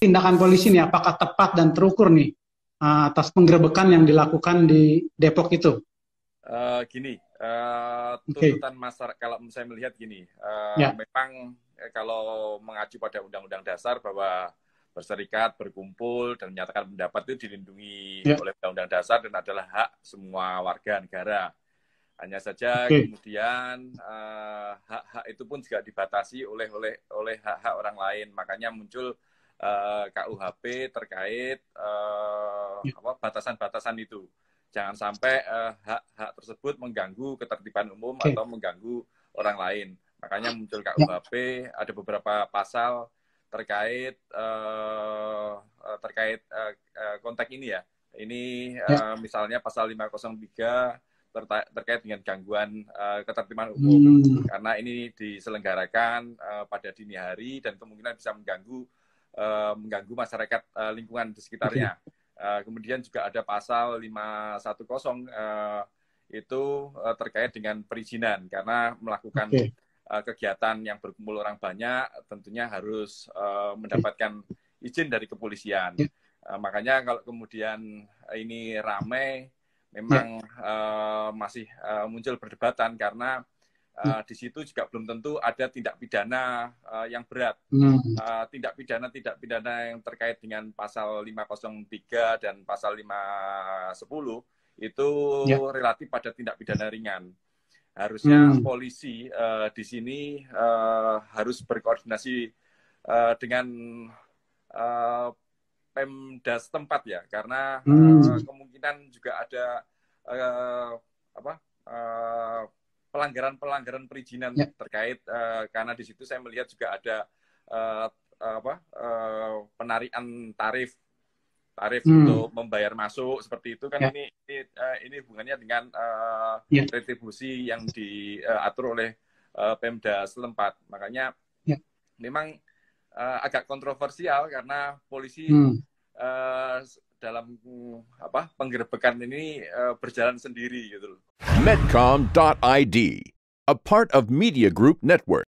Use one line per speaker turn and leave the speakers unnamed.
tindakan polisi nih apakah tepat dan terukur nih eh, atas penggerebekan yang dilakukan di Depok itu? Uh, gini, uh, tuntutan okay. masyarakat kalau saya melihat gini, uh, yeah. memang kalau mengacu pada Undang-Undang Dasar bahwa berserikat, berkumpul, dan menyatakan pendapat itu dilindungi yeah. oleh Undang-Undang Dasar dan adalah hak semua warga negara. Hanya saja okay. kemudian hak-hak uh, itu pun juga dibatasi oleh oleh oleh hak-hak orang lain. Makanya muncul Eh, KUHP terkait uh, batasan-batasan itu. Jangan sampai hak-hak eh, uh, tersebut mengganggu ketertiban umum okay. atau mengganggu orang lain. Makanya iya. muncul KUHP, ya. ada beberapa pasal terkait uh, terkait uh, kontak ini ya. Ini uh, ya. misalnya pasal 503 terkait dengan gangguan uh, ketertiban umum hmm. karena ini diselenggarakan uh, pada dini hari dan kemungkinan bisa mengganggu Eh, mengganggu masyarakat eh, lingkungan di sekitarnya. Eh, kemudian juga ada pasal 510 uh, itu terkait dengan perizinan karena melakukan okay. kegiatan yang berkumpul orang banyak tentunya harus mendapatkan izin dari kepolisian. Ya. makanya kalau kemudian ini ramai ya. memang masih muncul perdebatan karena Uh, di situ juga belum tentu ada tindak pidana uh, yang berat. Uh, tindak pidana tindak pidana yang terkait dengan pasal 503 dan pasal 510 itu ya. relatif pada tindak pidana ringan. Harusnya hmm. polisi uh, di sini uh, harus berkoordinasi uh, dengan uh, Pemda setempat ya, karena hmm. kemungkinan juga ada uh, apa? Uh, pelanggaran-pelanggaran perizinan ya. terkait uh, karena di situ saya melihat juga ada uh, apa uh, penarikan tarif tarif hmm. untuk membayar masuk seperti itu kan ya. ini ini, uh, ini hubungannya dengan uh, ya. retribusi yang diatur oleh uh, Pemda setempat makanya ya. memang uh, agak kontroversial karena polisi hmm uh, dalam apa penggerbekan ini uh, berjalan sendiri gitu loh. Medcom.id, a part of Media Group Network.